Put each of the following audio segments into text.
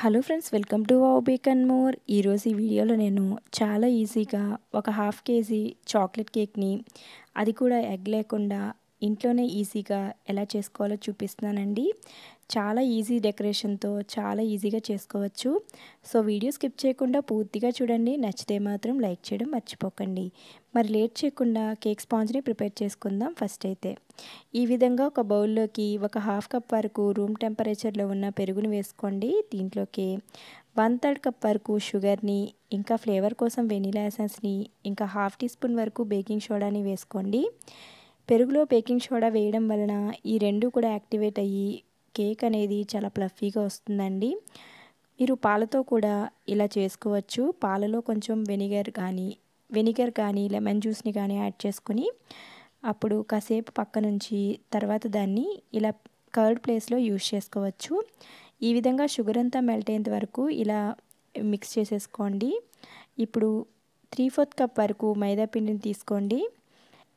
hello friends welcome to bake and more ఈరోజు ఈ వీడియోలో నేను చాలా ఈజీగా ఒక హాఫ్ కేజీ చాక్లెట్ కేక్ని అది కూడా ఎగ్ లేకుండా ఇంట్లోనే ఈజీగా ఎలా చేసుకోవాలో చూపిస్తున్నానండి చాలా ఈజీ డెకరేషన్తో చాలా ఈజీగా చేసుకోవచ్చు సో వీడియో స్కిప్ చేయకుండా పూర్తిగా చూడండి నచ్చితే మాత్రం లైక్ చేయడం మర్చిపోకండి మరి లేట్ చేయకుండా కేక్ స్పాంజ్ని ప్రిపేర్ చేసుకుందాం ఫస్ట్ అయితే ఈ విధంగా ఒక బౌల్లోకి ఒక హాఫ్ కప్ వరకు రూమ్ టెంపరేచర్లో ఉన్న పెరుగుని వేసుకోండి దీంట్లోకి వన్ థర్డ్ కప్ వరకు షుగర్ని ఇంకా ఫ్లేవర్ కోసం వెనీలా ఎసెన్స్ని ఇంకా హాఫ్ టీ స్పూన్ వరకు బేకింగ్ సోడాని వేసుకోండి పెరుగులో బేకింగ్ సోడా వేయడం వలన ఈ రెండు కూడా యాక్టివేట్ అయ్యి కేక్ అనేది చాలా ప్లఫీగా వస్తుందండి మీరు పాలతో కూడా ఇలా చేసుకోవచ్చు పాలలో కొంచెం వెనిగర్ కానీ వెనిగర్ కానీ లెమన్ జ్యూస్ని కానీ యాడ్ చేసుకుని అప్పుడు కాసేపు పక్క నుంచి తర్వాత దాన్ని ఇలా కర్డ్ ప్లేస్లో యూజ్ చేసుకోవచ్చు ఈ విధంగా షుగర్ అంతా మెల్ట్ అయ్యేంత వరకు ఇలా మిక్స్ చేసేసుకోండి ఇప్పుడు త్రీ ఫోర్త్ కప్ వరకు మైదా పిండిని తీసుకోండి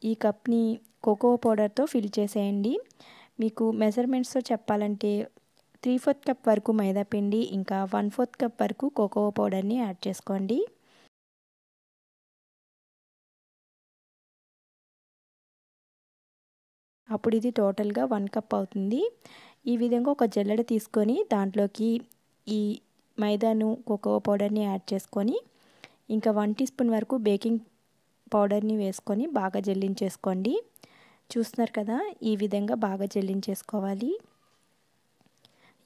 ఈ కప్ని కోకో పౌడర్తో ఫిల్ చేసేయండి మీకు మెజర్మెంట్స్తో చెప్పాలంటే త్రీ ఫోర్త్ కప్ వరకు మైదా పిండి ఇంకా వన్ ఫోర్త్ కప్ వరకు కోకో పౌడర్ని యాడ్ చేసుకోండి అప్పుడు ఇది టోటల్గా వన్ కప్ అవుతుంది ఈ విధంగా ఒక జల్లెడ తీసుకొని దాంట్లోకి ఈ మైదాను కోకో పౌడర్ని యాడ్ చేసుకొని ఇంకా వన్ టీ స్పూన్ వరకు బేకింగ్ పౌడర్ని వేసుకొని బాగా జల్లించేసుకోండి చూస్తున్నారు కదా ఈ విధంగా బాగా జల్లించేసుకోవాలి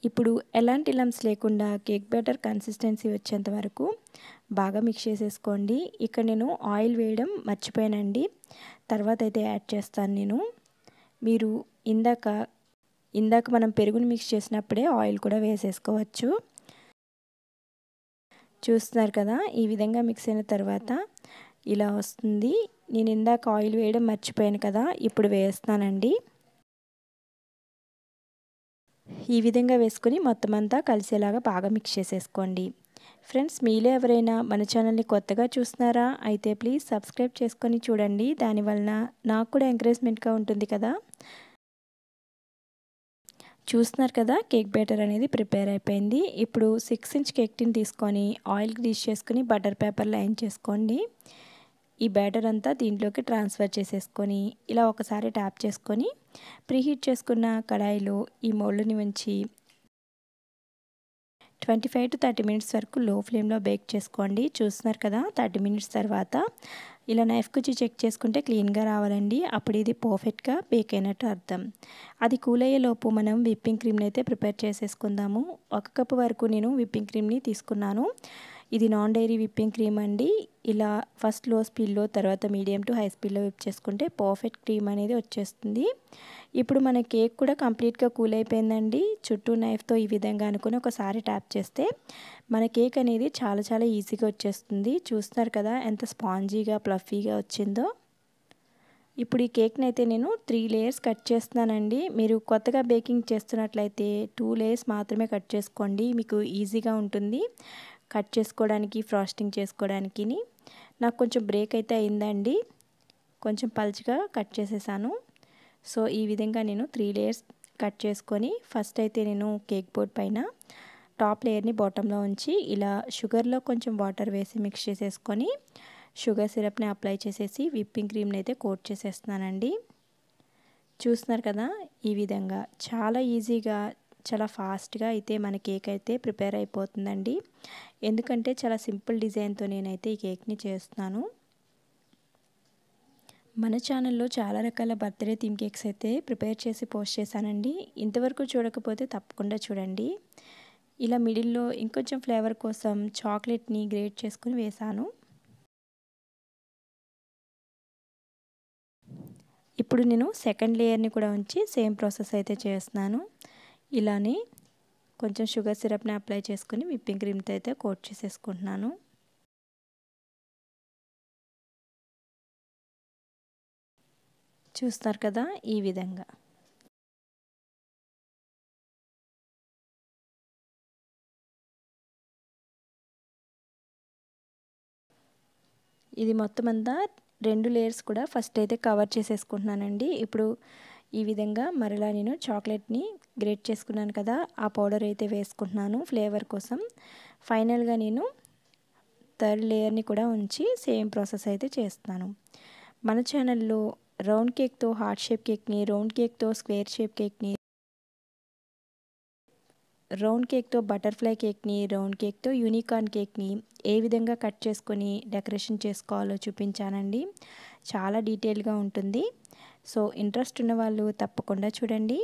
ఇప్పుడు ఎలాంటి లమ్స్ లేకుండా కేక్ బ్యాటర్ కన్సిస్టెన్సీ వచ్చేంత వరకు బాగా మిక్స్ చేసేసుకోండి ఇక్కడ నేను ఆయిల్ వేయడం మర్చిపోయానండి తర్వాత అయితే యాడ్ చేస్తాను నేను మీరు ఇందాక ఇందాక మనం పెరుగుని మిక్స్ చేసినప్పుడే ఆయిల్ కూడా వేసేసుకోవచ్చు చూస్తున్నారు కదా ఈ విధంగా మిక్స్ అయిన తర్వాత ఇలా వస్తుంది నేను ఇందాక ఆయిల్ వేయడం మర్చిపోయాను కదా ఇప్పుడు వేస్తానండి ఈ విధంగా వేసుకొని మొత్తం అంతా కలిసేలాగా బాగా మిక్స్ చేసేసుకోండి ఫ్రెండ్స్ మీలో ఎవరైనా మన ఛానల్ని కొత్తగా చూస్తున్నారా అయితే ప్లీజ్ సబ్స్క్రైబ్ చేసుకొని చూడండి దానివలన నాకు కూడా ఎంకరేజ్మెంట్గా ఉంటుంది కదా చూస్తున్నారు కదా కేక్ బ్యాటర్ అనేది ప్రిపేర్ అయిపోయింది ఇప్పుడు సిక్స్ ఇంచ్ కేక్ టిన్ తీసుకొని ఆయిల్ గ్రీస్ చేసుకుని బటర్ పేపర్ లైన్ చేసుకోండి ఈ బ్యాటర్ అంతా దీంట్లోకి ట్రాన్స్ఫర్ చేసేసుకొని ఇలా ఒకసారి ట్యాప్ చేసుకొని ప్రీహీట్ చేసుకున్న కడాయిలో ఈ మోల్డ్ని ఉంచి twenty five to thirty minutes వరకు లో ఫ్లేమ్లో బేక్ చేసుకోండి చూస్తున్నారు కదా థర్టీ మినిట్స్ తర్వాత ఇలా నైఫ్ కుచ్చి చెక్ చేసుకుంటే క్లీన్గా రావాలండి అప్పుడు ఇది పర్ఫెక్ట్గా బేక్ అయినట్టు అర్థం అది కూల్ అయ్యేలోపు మనం విప్పింగ్ క్రీమ్ని అయితే ప్రిపేర్ చేసేసుకుందాము ఒక కప్పు వరకు నేను విప్పింగ్ క్రీమ్ని తీసుకున్నాను ఇది నాన్ డైరీ విప్పింగ్ క్రీమ్ అండి ఇలా ఫస్ట్ లో స్పీడ్లో తర్వాత మీడియం టు హై స్పీడ్లో విప్ చేసుకుంటే పర్ఫెక్ట్ క్రీమ్ అనేది వచ్చేస్తుంది ఇప్పుడు మన కేక్ కూడా కంప్లీట్గా కూల్ అయిపోయిందండి చుట్టూ నైఫ్తో ఈ విధంగా అనుకుని ఒకసారి ట్యాప్ చేస్తే మన కేక్ అనేది చాలా చాలా ఈజీగా వచ్చేస్తుంది చూస్తున్నారు కదా ఎంత స్పాంజీగా ప్లఫీగా వచ్చిందో ఇప్పుడు ఈ కేక్ని అయితే నేను త్రీ లేయర్స్ కట్ చేస్తున్నానండి మీరు కొత్తగా బేకింగ్ చేస్తున్నట్లయితే టూ లేయర్స్ మాత్రమే కట్ చేసుకోండి మీకు ఈజీగా ఉంటుంది కట్ చేసుకోవడానికి ఫ్రాస్టింగ్ చేసుకోవడానికి నాకు కొంచెం బ్రేక్ అయితే అయిందండి కొంచెం పల్చిగా కట్ చేసేసాను సో ఈ విధంగా నేను త్రీ లేయర్స్ కట్ చేసుకొని ఫస్ట్ అయితే నేను కేక్ బోర్డ్ పైన టాప్ లేయర్ని బాటంలో ఉంచి ఇలా షుగర్లో కొంచెం వాటర్ వేసి మిక్స్ చేసేసుకొని షుగర్ సిరప్ని అప్లై చేసేసి విప్పింగ్ క్రీమ్ని అయితే కోట్ చేసేస్తున్నానండి చూస్తున్నారు కదా ఈ విధంగా చాలా ఈజీగా చాలా ఫాస్ట్గా అయితే మన కేక్ అయితే ప్రిపేర్ అయిపోతుందండి ఎందుకంటే చాలా సింపుల్ డిజైన్తో నేనైతే ఈ కేక్ని చేస్తున్నాను మన ఛానల్లో చాలా రకాల బర్త్డే థీమ్ కేక్స్ అయితే ప్రిపేర్ చేసి పోస్ట్ చేశానండి ఇంతవరకు చూడకపోతే తప్పకుండా చూడండి ఇలా మిడిల్లో ఇంకొంచెం ఫ్లేవర్ కోసం చాక్లెట్ని గ్రేట్ చేసుకుని వేశాను ఇప్పుడు నేను సెకండ్ లేయర్ని కూడా ఉంచి సేమ్ ప్రాసెస్ అయితే చేస్తున్నాను ఇలానే కొంచెం షుగర్ సిరప్ని అప్లై చేసుకుని విప్పింగ్ క్రీమ్తో అయితే కోట్ చేసేసుకుంటున్నాను చూస్తారు కదా ఈ విధంగా ఇది మొత్తం అంతా రెండు లేయర్స్ కూడా ఫస్ట్ అయితే కవర్ చేసేసుకుంటున్నానండి ఇప్పుడు ఈ విధంగా మరలా నేను చాక్లెట్ని గ్రేట్ చేసుకున్నాను కదా ఆ పౌడర్ అయితే వేసుకుంటున్నాను ఫ్లేవర్ కోసం ఫైనల్గా నేను థర్డ్ లేయర్ని కూడా ఉంచి సేమ్ ప్రాసెస్ అయితే చేస్తున్నాను మన ఛానల్లో రౌండ్ కేక్తో హార్ట్ షేప్ కేక్ని రౌండ్ కేక్తో స్క్వేర్ షేప్ కేక్ని రౌండ్ కేక్తో బటర్ఫ్లై కేక్ని రౌండ్ కేక్తో యూనికార్న్ కేక్ని ఏ విధంగా కట్ చేసుకొని డెకరేషన్ చేసుకోవాలో చూపించానండి చాలా డీటెయిల్గా ఉంటుంది సో ఇంట్రెస్ట్ ఉన్న వాళ్ళు తప్పకుండా చూడండి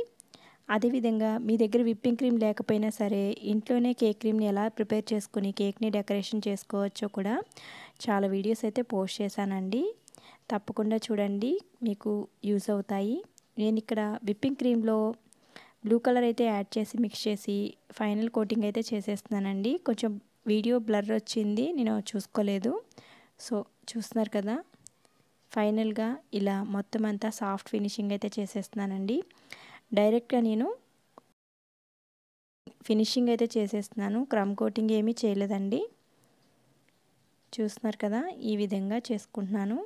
అదేవిధంగా మీ దగ్గర విప్పింగ్ క్రీమ్ లేకపోయినా సరే ఇంట్లోనే కేక్ క్రీమ్ని ఎలా ప్రిపేర్ చేసుకుని కేక్ని డెకరేషన్ చేసుకోవచ్చో కూడా చాలా వీడియోస్ అయితే పోస్ట్ చేశానండి తప్పకుండా చూడండి మీకు యూజ్ అవుతాయి నేను ఇక్కడ విప్పింగ్ క్రీమ్లో బ్లూ కలర్ అయితే యాడ్ చేసి మిక్స్ చేసి ఫైనల్ కోటింగ్ అయితే చేసేస్తున్నానండి కొంచెం వీడియో బ్లర్ వచ్చింది నేను చూసుకోలేదు సో చూస్తున్నారు కదా ఫైనల్గా ఇలా మొత్తం అంతా సాఫ్ట్ ఫినిషింగ్ అయితే చేసేస్తున్నానండి డైరెక్ట్గా నేను ఫినిషింగ్ అయితే చేసేస్తున్నాను క్రమ్ కోటింగ్ ఏమీ చేయలేదండి చూస్తున్నారు కదా ఈ విధంగా చేసుకుంటున్నాను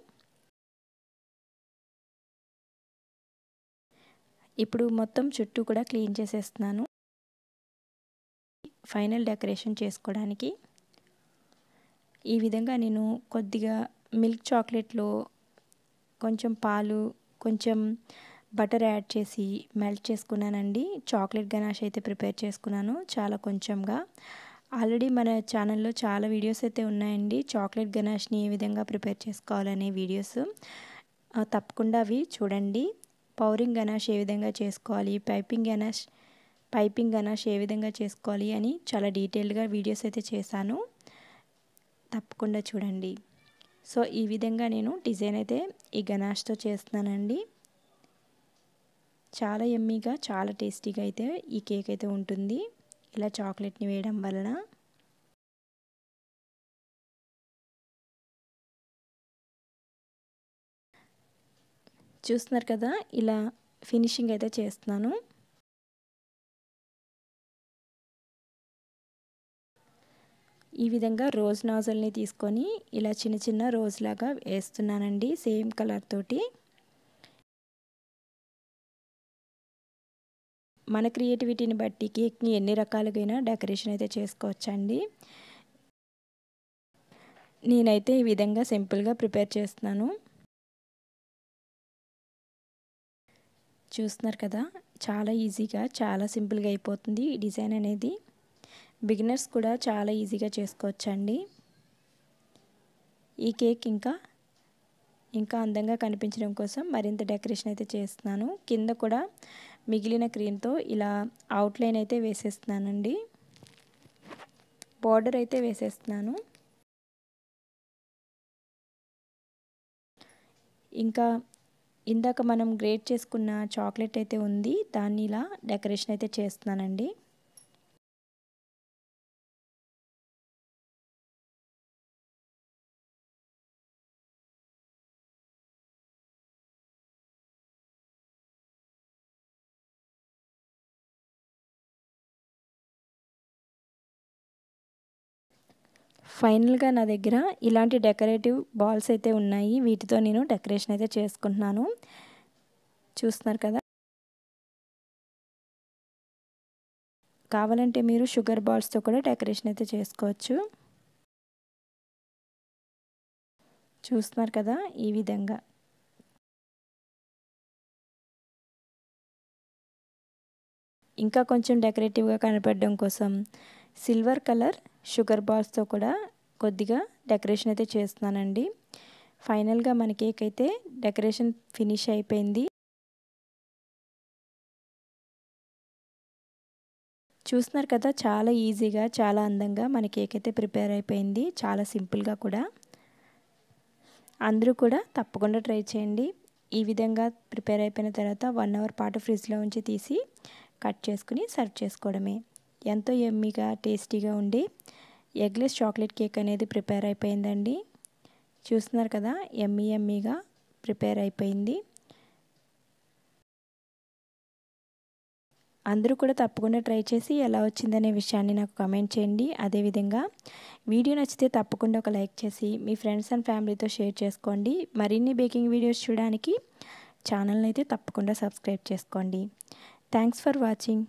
ఇప్పుడు మొత్తం చుట్టూ కూడా క్లీన్ చేసేస్తున్నాను ఫైనల్ డెకరేషన్ చేసుకోవడానికి ఈ విధంగా నేను కొద్దిగా మిల్క్ చాక్లెట్లో కొంచెం పాలు కొంచెం బటర్ యాడ్ చేసి మెల్ట్ చేసుకున్నానండి చాక్లెట్ గనాష్ అయితే ప్రిపేర్ చేసుకున్నాను చాలా కొంచెంగా ఆల్రెడీ మన ఛానల్లో చాలా వీడియోస్ అయితే ఉన్నాయండి చాక్లెట్ గనాష్ని ఏ విధంగా ప్రిపేర్ చేసుకోవాలనే వీడియోస్ తప్పకుండా అవి చూడండి పౌరింగ్ గనాష్ ఏ విధంగా చేసుకోవాలి పైపింగ్ గనాష్ పైపింగ్ గనాష్ ఏ విధంగా చేసుకోవాలి అని చాలా డీటెయిల్గా వీడియోస్ అయితే చేశాను తప్పకుండా చూడండి సో ఈ విధంగా నేను డిజైన్ అయితే ఈ గణాష్తో చేస్తున్నానండి చాలా ఎమ్మీగా చాలా టేస్టీగా అయితే ఈ కేక్ అయితే ఉంటుంది ఇలా చాక్లెట్ని వేయడం వలన చూస్తున్నారు కదా ఇలా ఫినిషింగ్ అయితే చేస్తున్నాను ఈ విధంగా రోజ్ నాజల్ని తీసుకొని ఇలా చిన్న చిన్న రోజులాగా వేస్తున్నానండి సేమ్ కలర్ తోటి మన క్రియేటివిటీని బట్టి కేక్ని ఎన్ని రకాలుగైనా డెకరేషన్ అయితే చేసుకోవచ్చండి నేనైతే ఈ విధంగా సింపుల్గా ప్రిపేర్ చేస్తున్నాను చూస్తున్నారు కదా చాలా ఈజీగా చాలా సింపుల్గా అయిపోతుంది ఈ డిజైన్ అనేది బిగినర్స్ కూడా చాలా ఈజీగా చేసుకోవచ్చండి ఈ కేక్ ఇంకా ఇంకా అందంగా కనిపించడం కోసం మరింత డెకరేషన్ అయితే చేస్తున్నాను కింద కూడా మిగిలిన క్రీమ్తో ఇలా అవుట్లైన్ అయితే వేసేస్తున్నానండి బార్డర్ అయితే వేసేస్తున్నాను ఇంకా ఇందాక మనం గ్రేట్ చేసుకున్న చాక్లెట్ అయితే ఉంది దాన్ని ఇలా డెకరేషన్ అయితే చేస్తున్నానండి ఫైనల్గా నా దగ్గర ఇలాంటి డెకరేటివ్ బాల్స్ అయితే ఉన్నాయి వీటితో నేను డెకరేషన్ అయితే చేసుకుంటున్నాను చూస్తున్నారు కదా కావాలంటే మీరు షుగర్ బాల్స్తో కూడా డెకరేషన్ అయితే చేసుకోవచ్చు చూస్తున్నారు కదా ఈ విధంగా ఇంకా కొంచెం డెకరేటివ్గా కనపడడం కోసం సిల్వర్ కలర్ షుగర్ బాల్స్తో కూడా కొద్దిగా డెకరేషన్ అయితే చేస్తున్నానండి ఫైనల్గా మన కేక్ అయితే డెకరేషన్ ఫినిష్ అయిపోయింది చూస్తున్నారు కదా చాలా ఈజీగా చాలా అందంగా మన కేక్ అయితే ప్రిపేర్ అయిపోయింది చాలా సింపుల్గా కూడా అందరూ కూడా తప్పకుండా ట్రై చేయండి ఈ విధంగా ప్రిపేర్ అయిపోయిన తర్వాత వన్ అవర్ పాటు ఫ్రిడ్జ్లో ఉంచి తీసి కట్ చేసుకుని సర్వ్ చేసుకోవడమే ఎంతో ఎమ్మీగా టేస్టీగా ఉండి ఎగ్లెస్ చాక్లెట్ కేక్ అనేది ప్రిపేర్ అయిపోయిందండి చూస్తున్నారు కదా ఎమ్మీ ఎమ్మీగా ప్రిపేర్ అయిపోయింది అందరూ కూడా తప్పకుండా ట్రై చేసి ఎలా వచ్చిందనే విషయాన్ని నాకు కమెంట్ చేయండి అదేవిధంగా వీడియో నచ్చితే తప్పకుండా ఒక లైక్ చేసి మీ ఫ్రెండ్స్ అండ్ ఫ్యామిలీతో షేర్ చేసుకోండి మరిన్ని బేకింగ్ వీడియోస్ చూడడానికి ఛానల్ని అయితే తప్పకుండా సబ్స్క్రైబ్ చేసుకోండి థ్యాంక్స్ ఫర్ వాచింగ్